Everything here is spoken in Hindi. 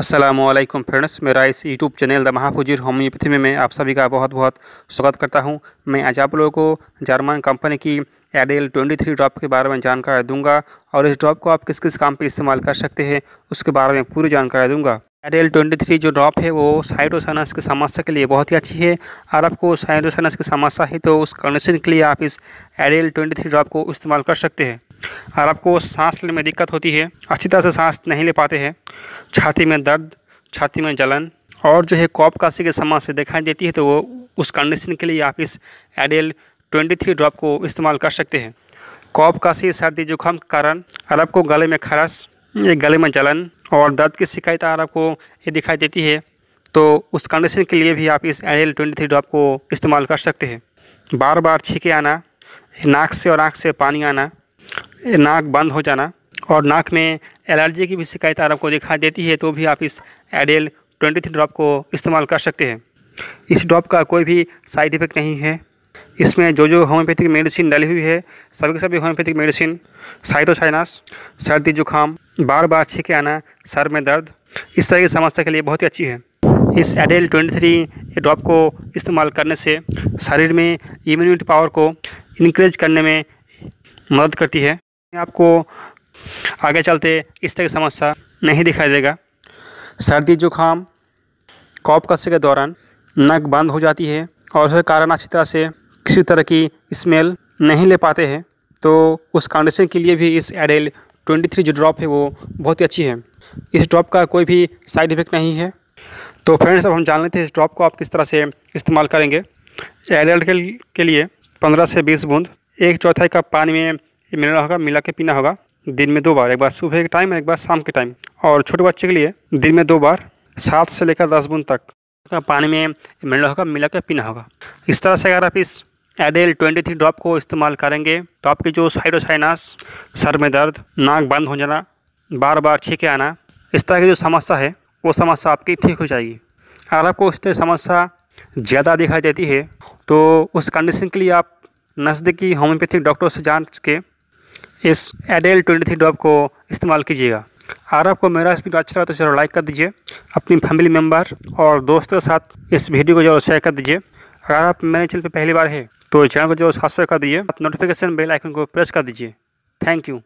असलम फ्रेंड्स मेरा इस YouTube channel the Mahafuzir homeopathy में मैं आप सभी का बहुत बहुत स्वागत करता हूं मैं आज आप लोगों को जर्मन कंपनी की एडेल 23 ड्रॉप के बारे में जानकारी दूंगा और इस ड्रॉप को आप किस किस काम पे इस्तेमाल कर सकते हैं उसके बारे में पूरी जानकारी दूंगा एडेल 23 जो ड्रॉप है वो साइडोसाइनस की समस्या के लिए बहुत ही अच्छी है अगर आपको साइडोसाइनस की समस्या है तो उस कंडीशन के लिए आप इस एडेल ट्वेंटी ड्रॉप को इस्तेमाल कर सकते हैं और आपको सांस लेने में दिक्कत होती है अच्छी तरह से सांस नहीं ले पाते हैं छाती में दर्द छाती में जलन और जो है कॉप कासी के से दिखाई देती है तो वो उस कंडीशन के लिए आप इस एडेल ट्वेंटी थ्री ड्रॉप को इस्तेमाल कर सकते हैं कॉप कासी सर्दी जुकाम के कारण और आपको गले में खरस या गले में जलन और दर्द की शिकायत अगर आपको ये दिखाई देती है तो उस कंडीशन के लिए भी आप इस एडेल ट्वेंटी थ्री ड्रॉप को इस्तेमाल कर सकते हैं बार बार छीके आना नाक से और आँख से पानी आना नाक बंद हो जाना और नाक में एलर्जी की भी शिकायत अगर आपको दिखाई देती है तो भी आप इस एडेल ट्वेंटी थ्री ड्रॉप को इस्तेमाल कर सकते हैं इस ड्रॉप का कोई भी साइड इफ़ेक्ट नहीं है इसमें जो जो होम्योपैथिक मेडिसिन डली हुई है सभी के सभी होम्योपैथिक मेडिसिन साइटोसाइनस सर्दी जुकाम बार बार छिके आना सर में दर्द इस तरह की समस्या के लिए बहुत ही अच्छी है इस एडेल ट्वेंटी थ्री ड्रॉप को इस्तेमाल करने से शरीर में इम्यूनिटी पावर को इनक्रेज करने में मदद करती है आपको आगे चलते इस तरह की समस्या नहीं दिखाई देगा सर्दी ज़ुकाम कॉप कस्से के दौरान नक बंद हो जाती है और उसके कारण अच्छी तरह से किसी तरह की स्मेल नहीं ले पाते हैं तो उस कंडीशन के लिए भी इस एडेल 23 जो ड्रॉप है वो बहुत ही अच्छी है इस ड्रॉप का कोई भी साइड इफ़ेक्ट नहीं है तो फ्रेंड्स अब हम जान लेते हैं इस ड्रॉप को आप किस तरह से इस्तेमाल करेंगे एडेल के लिए पंद्रह से बीस बूंद एक चौथाई कप पानी में ये मिला होगा मिला के पीना होगा दिन में दो बार एक बार सुबह के टाइम एक बार शाम के टाइम और छोटे बच्चे के लिए दिन में दो बार सात से लेकर दस बूंद तक तो पानी में मिनरल होगा मिला के पीना होगा इस तरह से अगर आप इस एडेल ट्वेंटी थ्री ड्रॉप को इस्तेमाल करेंगे तो आपकी जो साइडोसाइनास सर में दर्द नाक बंद हो जाना बार बार छीके आना इस तरह की जो समस्या है वो समस्या आपकी ठीक हो जाएगी अगर आपको इस तरह समस्या ज़्यादा दिखाई देती है तो उस कंडीशन के लिए आप नज़दीकी होम्योपैथिक डॉक्टर से जांच के इस एडेल ट्वेंटी थ्री ड्रॉप को इस्तेमाल कीजिएगा अगर आपको मेरा इस वीडियो अच्छा लगा तो ज़रूर लाइक कर दीजिए अपनी फैमिली मेम्बर और दोस्तों के साथ इस वीडियो को जरूर शेयर कर दीजिए अगर आप मेरे चैनल पर पहली बार है तो चैनल को जरूर सब्सक्राइब कर दीजिए नोटिफिकेशन बेल आइकन को प्रेस कर दीजिए थैंक यू